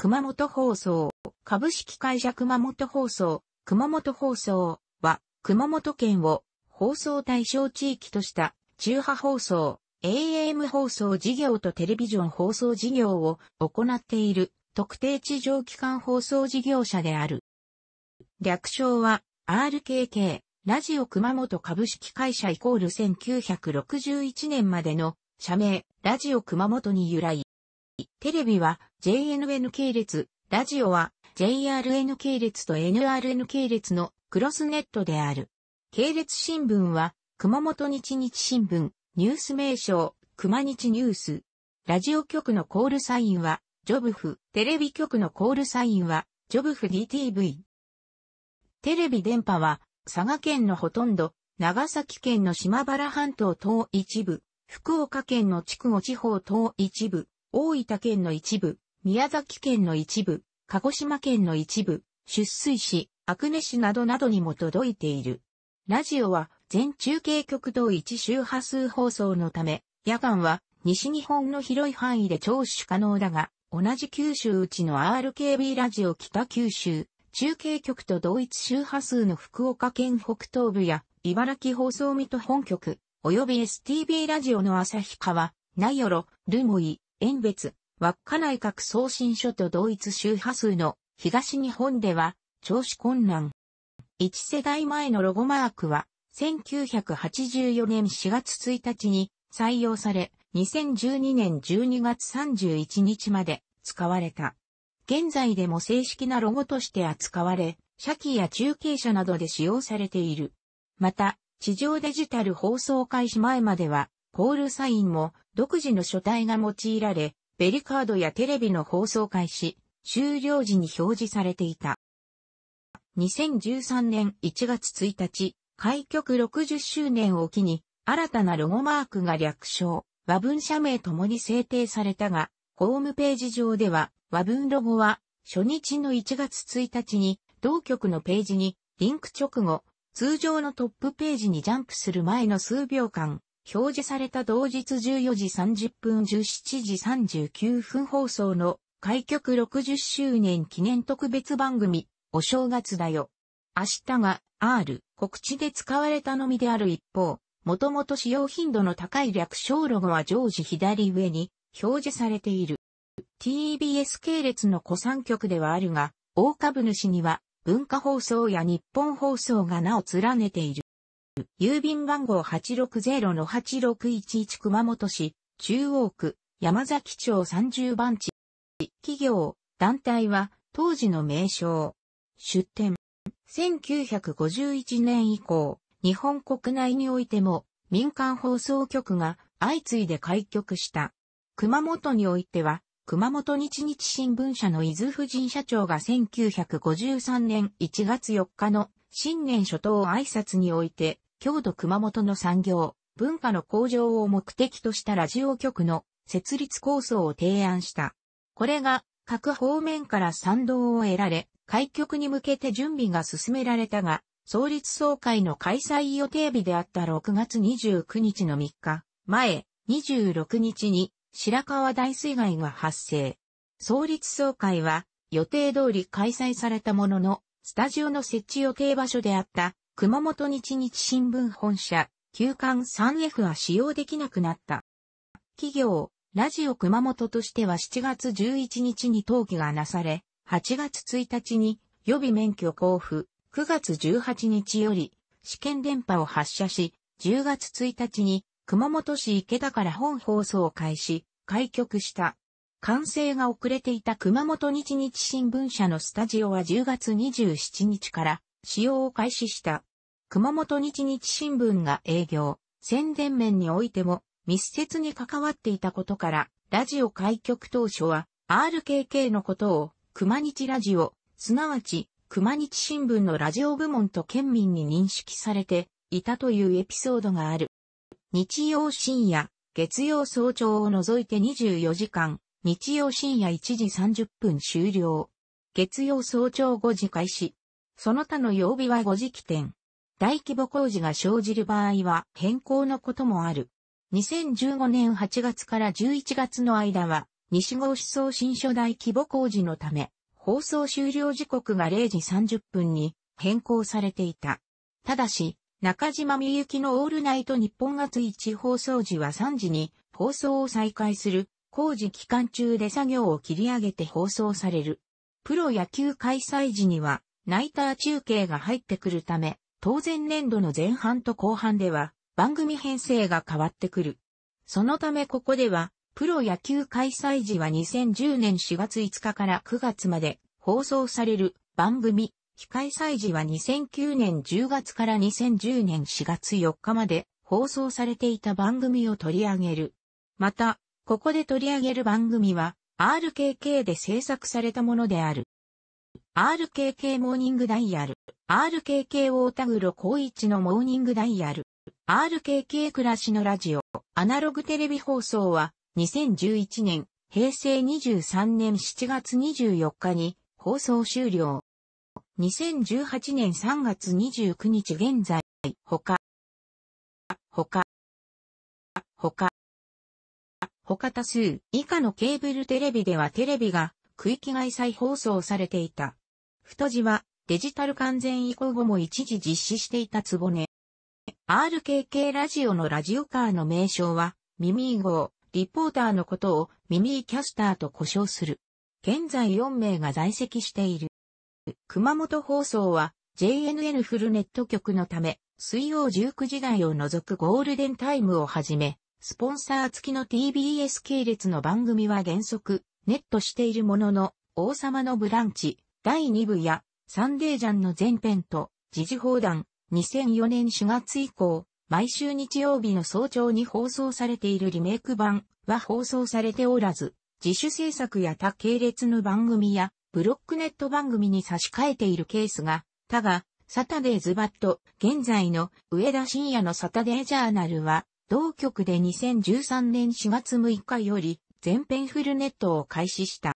熊本放送、株式会社熊本放送、熊本放送は、熊本県を放送対象地域とした中波放送、AM 放送事業とテレビジョン放送事業を行っている特定地上機関放送事業者である。略称は RKK、ラジオ熊本株式会社イコール1961年までの社名、ラジオ熊本に由来。テレビは JNN 系列、ラジオは JRN 系列と NRN 系列のクロスネットである。系列新聞は熊本日日新聞、ニュース名称、熊日ニュース。ラジオ局のコールサインは、ジョブフ。テレビ局のコールサインは、ジョブフ DTV。テレビ電波は、佐賀県のほとんど、長崎県の島原半島等一部、福岡県の筑後地方等一部、大分県の一部、宮崎県の一部、鹿児島県の一部、出水市、阿久根市などなどにも届いている。ラジオは全中継局同一周波数放送のため、夜間は西日本の広い範囲で聴取可能だが、同じ九州うちの RKB ラジオ北九州、中継局と同一周波数の福岡県北東部や茨城放送水戸本局、及び STB ラジオの旭川、名ルモイ、遠別、稚内各送信所と同一周波数の東日本では、調子困難。一世代前のロゴマークは、1984年4月1日に採用され、2012年12月31日まで使われた。現在でも正式なロゴとして扱われ、車機や中継車などで使用されている。また、地上デジタル放送開始前までは、コールサインも独自の書体が用いられ、ベリカードやテレビの放送開始、終了時に表示されていた。2013年1月1日、開局60周年を機に、新たなロゴマークが略称、和文社名ともに制定されたが、ホームページ上では、和文ロゴは、初日の1月1日に、同局のページに、リンク直後、通常のトップページにジャンプする前の数秒間、表示された同日14時30分17時39分放送の開局60周年記念特別番組、お正月だよ。明日が R 告知で使われたのみである一方、もともと使用頻度の高い略称ロゴは常時左上に表示されている。TBS 系列の古参局ではあるが、大株主には文化放送や日本放送が名を連ねている。郵便番号860-8611熊本市、中央区、山崎町30番地。企業、団体は、当時の名称。出展。1951年以降、日本国内においても、民間放送局が相次いで開局した。熊本においては、熊本日日新聞社の伊豆夫人社長が1953年1月4日の新年初頭挨拶において、郷土熊本の産業、文化の向上を目的としたラジオ局の設立構想を提案した。これが各方面から賛同を得られ、開局に向けて準備が進められたが、創立総会の開催予定日であった6月29日の3日、前、26日に白川大水害が発生。創立総会は予定通り開催されたものの、スタジオの設置予定場所であった熊本日日新聞本社、旧館 3F は使用できなくなった。企業、ラジオ熊本としては7月11日に登記がなされ、8月1日に予備免許交付、9月18日より試験電波を発射し、10月1日に熊本市池田から本放送を開始、開局した。完成が遅れていた熊本日日新聞社のスタジオは10月27日から使用を開始した。熊本日日新聞が営業、宣伝面においても密接に関わっていたことから、ラジオ開局当初は RKK のことを熊日ラジオ、すなわち熊日新聞のラジオ部門と県民に認識されていたというエピソードがある。日曜深夜、月曜早朝を除いて24時間、日曜深夜1時30分終了。月曜早朝5時開始。その他の曜日は5時起点。大規模工事が生じる場合は変更のこともある。2015年8月から11月の間は、西郷思想新書大規模工事のため、放送終了時刻が0時30分に変更されていた。ただし、中島みゆきのオールナイト日本月1放送時は3時に放送を再開する工事期間中で作業を切り上げて放送される。プロ野球開催時にはナイター中継が入ってくるため当然年度の前半と後半では番組編成が変わってくる。そのためここでは、プロ野球開催時は2010年4月5日から9月まで放送される番組、非開催時は2009年10月から2010年4月4日まで放送されていた番組を取り上げる。また、ここで取り上げる番組は RKK で制作されたものである。RKK モーニングダイヤル、RKK 大田黒光一のモーニングダイヤル、RKK 暮らしのラジオ、アナログテレビ放送は、2011年、平成23年7月24日に放送終了。2018年3月29日現在、他、他、他、他多数、以下のケーブルテレビではテレビが区域外再放送されていた。太字はデジタル完全移行後も一時実施していたつぼね。RKK ラジオのラジオカーの名称は、ミミー号、リポーターのことをミミーキャスターと呼称する。現在4名が在籍している。熊本放送は JNN フルネット局のため、水曜19時台を除くゴールデンタイムをはじめ、スポンサー付きの TBS 系列の番組は原則、ネットしているものの、王様のブランチ、第2部やサンデージャンの前編と時事放弾2004年4月以降、毎週日曜日の早朝に放送されているリメイク版は放送されておらず、自主制作や他系列の番組やブロックネット番組に差し替えているケースが、たが、サタデーズバット、現在の上田晋也のサタデージャーナルは、同局で2013年4月6日より全編フルネットを開始した。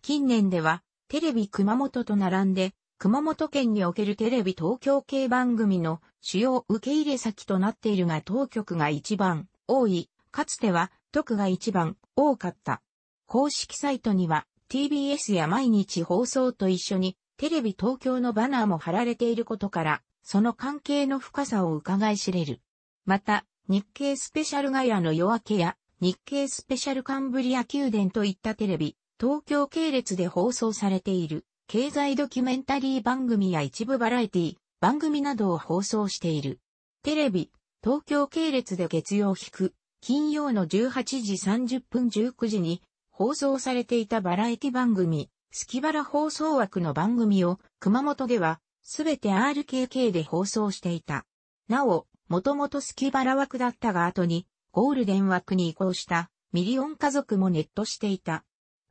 近年では、テレビ熊本と並んで、熊本県におけるテレビ東京系番組の主要受け入れ先となっているが当局が一番多い、かつては特が一番多かった。公式サイトには TBS や毎日放送と一緒にテレビ東京のバナーも貼られていることから、その関係の深さを伺い知れる。また、日経スペシャルガヤの夜明けや、日経スペシャルカンブリア宮殿といったテレビ、東京系列で放送されている経済ドキュメンタリー番組や一部バラエティ番組などを放送している。テレビ、東京系列で月曜引く、金曜の18時30分19時に放送されていたバラエティ番組、スキバラ放送枠の番組を熊本ではすべて RKK で放送していた。なお、もともとスキバラ枠だったが後にゴールデン枠に移行したミリオン家族もネットしていた。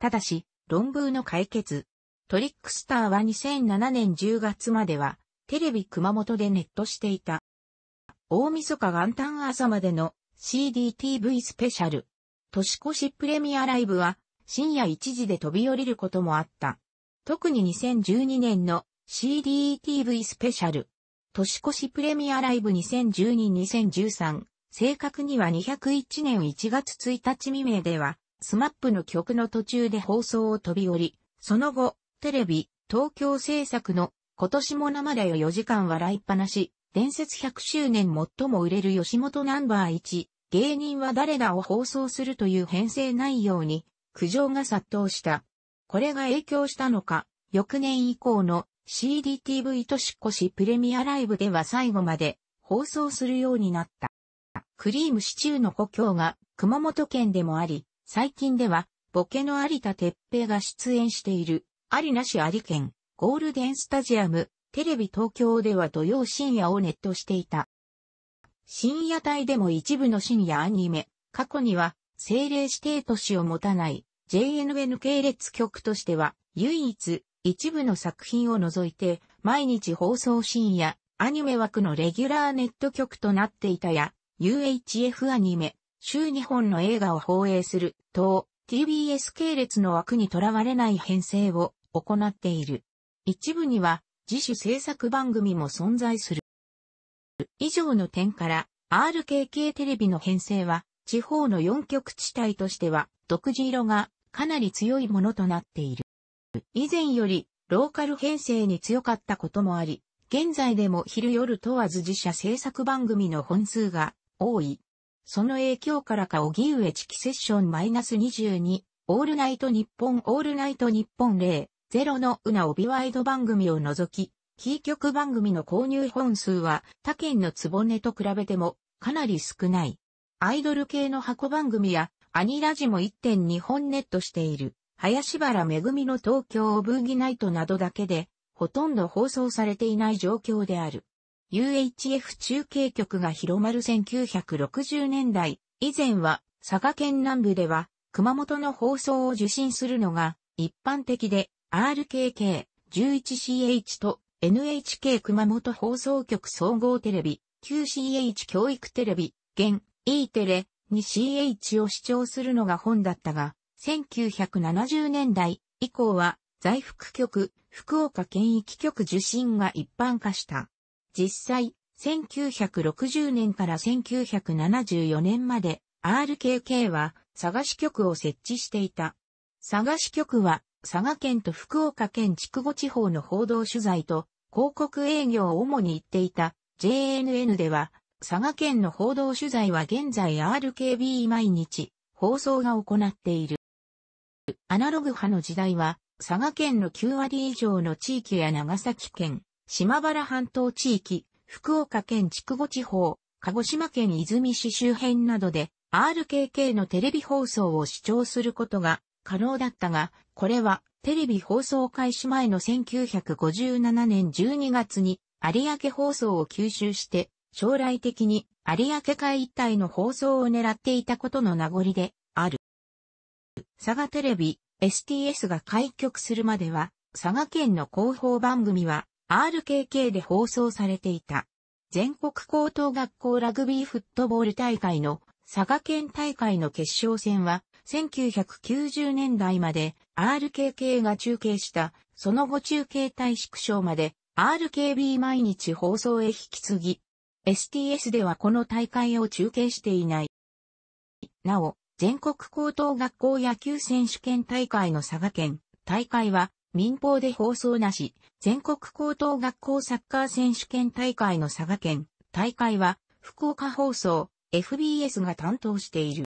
ただし、論文の解決。トリックスターは2007年10月までは、テレビ熊本でネットしていた。大晦日元旦朝までの CDTV スペシャル。年越しプレミアライブは深夜1時で飛び降りることもあった。特に2012年の CDTV スペシャル。年越しプレミアライブ2012-2013。正確には201年1月1日未明では、スマップの曲の途中で放送を飛び降り、その後、テレビ、東京制作の今年も生だよ4時間笑いっぱなし、伝説100周年最も売れる吉本ナンバー1、芸人は誰だを放送するという編成内容に苦情が殺到した。これが影響したのか、翌年以降の CDTV 年越しプレミアライブでは最後まで放送するようになった。クリームシチューの故郷が熊本県でもあり、最近では、ボケの有田鉄平が出演している、ありなしあり県、ゴールデンスタジアム、テレビ東京では土曜深夜をネットしていた。深夜帯でも一部の深夜アニメ、過去には、政令指定都市を持たない、JNN 系列局としては、唯一、一部の作品を除いて、毎日放送深夜、アニメ枠のレギュラーネット局となっていたや、UHF アニメ、週2本の映画を放映する、等、TBS 系列の枠にとらわれない編成を行っている。一部には、自主制作番組も存在する。以上の点から、RKK テレビの編成は、地方の4極地帯としては、独自色がかなり強いものとなっている。以前より、ローカル編成に強かったこともあり、現在でも昼夜問わず自社制作番組の本数が多いその影響からか荻上チキセッション -22、オールナイト日本オールナイト日本0、0のうな帯ワイド番組を除き、キー局番組の購入本数は他県のつぼねと比べてもかなり少ない。アイドル系の箱番組やアニラジも1.2本ネットしている。林原めぐみの東京ブーギナイトなどだけで、ほとんど放送されていない状況である。UHF 中継局が広まる1960年代、以前は佐賀県南部では熊本の放送を受信するのが一般的で RKK、11CH と NHK 熊本放送局総合テレビ、q c h 教育テレビ、現 E テレ、2CH を視聴するのが本だったが、1970年代以降は在福局、福岡県域局受信が一般化した。実際、1960年から1974年まで RKK は佐賀支局を設置していた。佐賀支局は佐賀県と福岡県筑後地方の報道取材と広告営業を主に行っていた JNN では佐賀県の報道取材は現在 RKB 毎日放送が行っている。アナログ派の時代は佐賀県の9割以上の地域や長崎県、島原半島地域、福岡県筑後地方、鹿児島県泉市周辺などで RKK のテレビ放送を視聴することが可能だったが、これはテレビ放送開始前の1957年12月に有明放送を吸収して将来的に有明海一帯の放送を狙っていたことの名残である。佐賀テレビ、STS が開局するまでは、佐賀県の広報番組は RKK で放送されていた。全国高等学校ラグビーフットボール大会の佐賀県大会の決勝戦は1990年代まで RKK が中継したその後中継隊縮小まで RKB 毎日放送へ引き継ぎ STS ではこの大会を中継していない。なお、全国高等学校野球選手権大会の佐賀県大会は民放で放送なし、全国高等学校サッカー選手権大会の佐賀県、大会は福岡放送、FBS が担当している。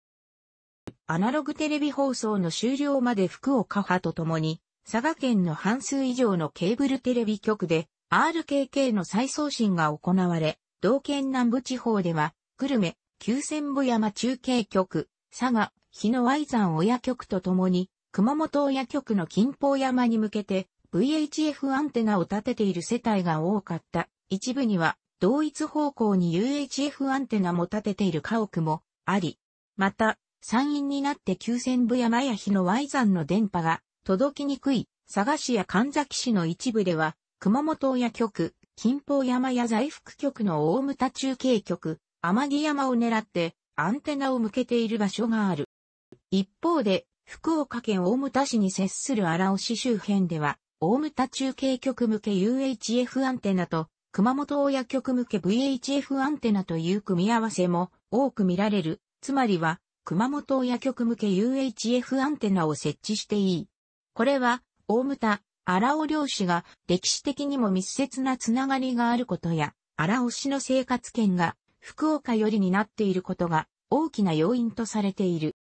アナログテレビ放送の終了まで福岡派とともに、佐賀県の半数以上のケーブルテレビ局で RKK の再送信が行われ、道県南部地方では、久留米、九千部山中継局、佐賀、日野愛山親局とともに、熊本親局の近方山に向けて、VHF アンテナを立てている世帯が多かった。一部には同一方向に UHF アンテナも立てている家屋もあり、また、山陰になって九千部山や日の Y 山の電波が届きにくい佐賀市や神崎市の一部では、熊本や局、近方山や在福局の大牟田中継局、天城山を狙ってアンテナを向けている場所がある。一方で、福岡県大牟田市に接する荒尾市周辺では、大牟田中継局向け UHF アンテナと熊本親局向け VHF アンテナという組み合わせも多く見られる。つまりは、熊本親局向け UHF アンテナを設置していい。これは、大牟田、荒尾漁師が歴史的にも密接なつながりがあることや、荒尾氏の生活圏が福岡よりになっていることが大きな要因とされている。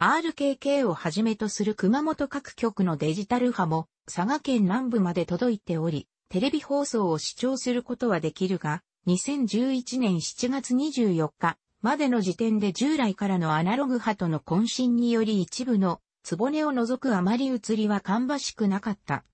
RKK をはじめとする熊本各局のデジタル波も佐賀県南部まで届いており、テレビ放送を視聴することはできるが、2011年7月24日までの時点で従来からのアナログ派との渾身により一部のねを除くあまり移りは芳しくなかった。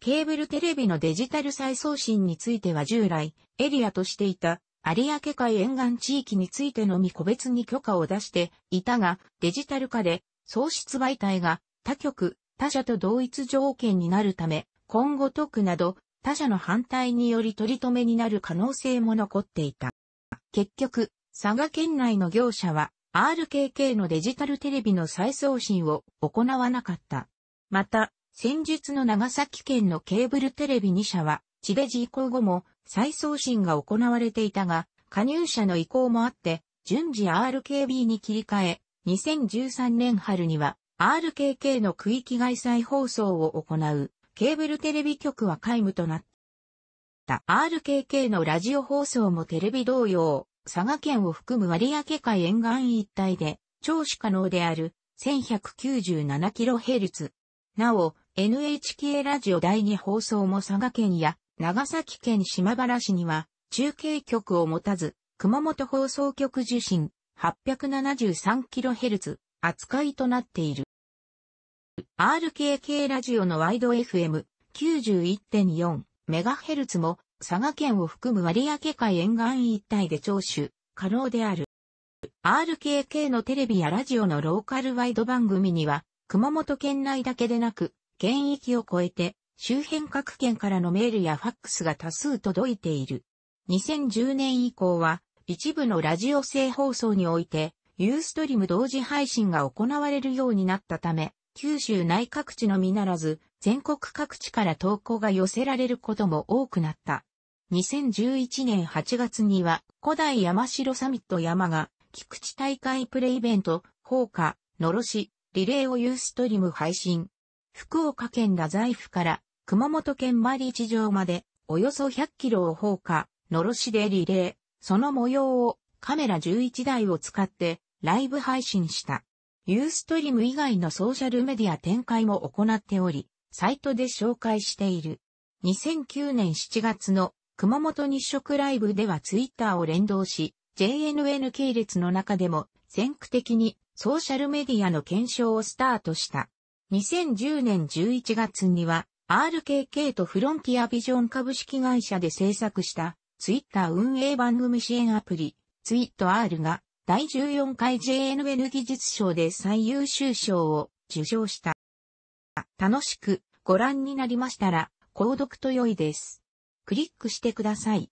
ケーブルテレビのデジタル再送信については従来、エリアとしていた有明海沿岸地域についてのみ個別に許可を出していたが、デジタル化で、喪失媒体が他局、他社と同一条件になるため、今後特区など他社の反対により取り留めになる可能性も残っていた。結局、佐賀県内の業者は RKK のデジタルテレビの再送信を行わなかった。また、先日の長崎県のケーブルテレビ2社は、地デジ移行後も再送信が行われていたが、加入者の意向もあって、順次 RKB に切り替え、2013年春には RKK の区域外再放送を行うケーブルテレビ局は皆無となった。RKK のラジオ放送もテレビ同様、佐賀県を含む割明海沿岸一帯で聴取可能である 1197kHz。なお、NHK ラジオ第2放送も佐賀県や長崎県島原市には、中継局を持たず、熊本放送局受信 873kHz 扱いとなっている。RKK ラジオのワイド FM91.4MHz も佐賀県を含む割明海沿岸一帯で聴取可能である。RKK のテレビやラジオのローカルワイド番組には熊本県内だけでなく県域を超えて周辺各県からのメールやファックスが多数届いている。2010年以降は、一部のラジオ制放送において、ユーストリム同時配信が行われるようになったため、九州内各地のみならず、全国各地から投稿が寄せられることも多くなった。2011年8月には、古代山城サミット山が、菊池大会プレイベント、放火、のろし、リレーをユーストリム配信。福岡県太宰府から熊本県マリ地上までおよそ100キロを放火、のろしでリレー、その模様をカメラ11台を使ってライブ配信した。ユーストリーム以外のソーシャルメディア展開も行っており、サイトで紹介している。2009年7月の熊本日食ライブではツイッターを連動し、JNN 系列の中でも先駆的にソーシャルメディアの検証をスタートした。2010年11月には RKK とフロンティアビジョン株式会社で制作したツイッター運営番組支援アプリツイット R が第14回 JNN 技術賞で最優秀賞を受賞した。楽しくご覧になりましたら購読と良いです。クリックしてください。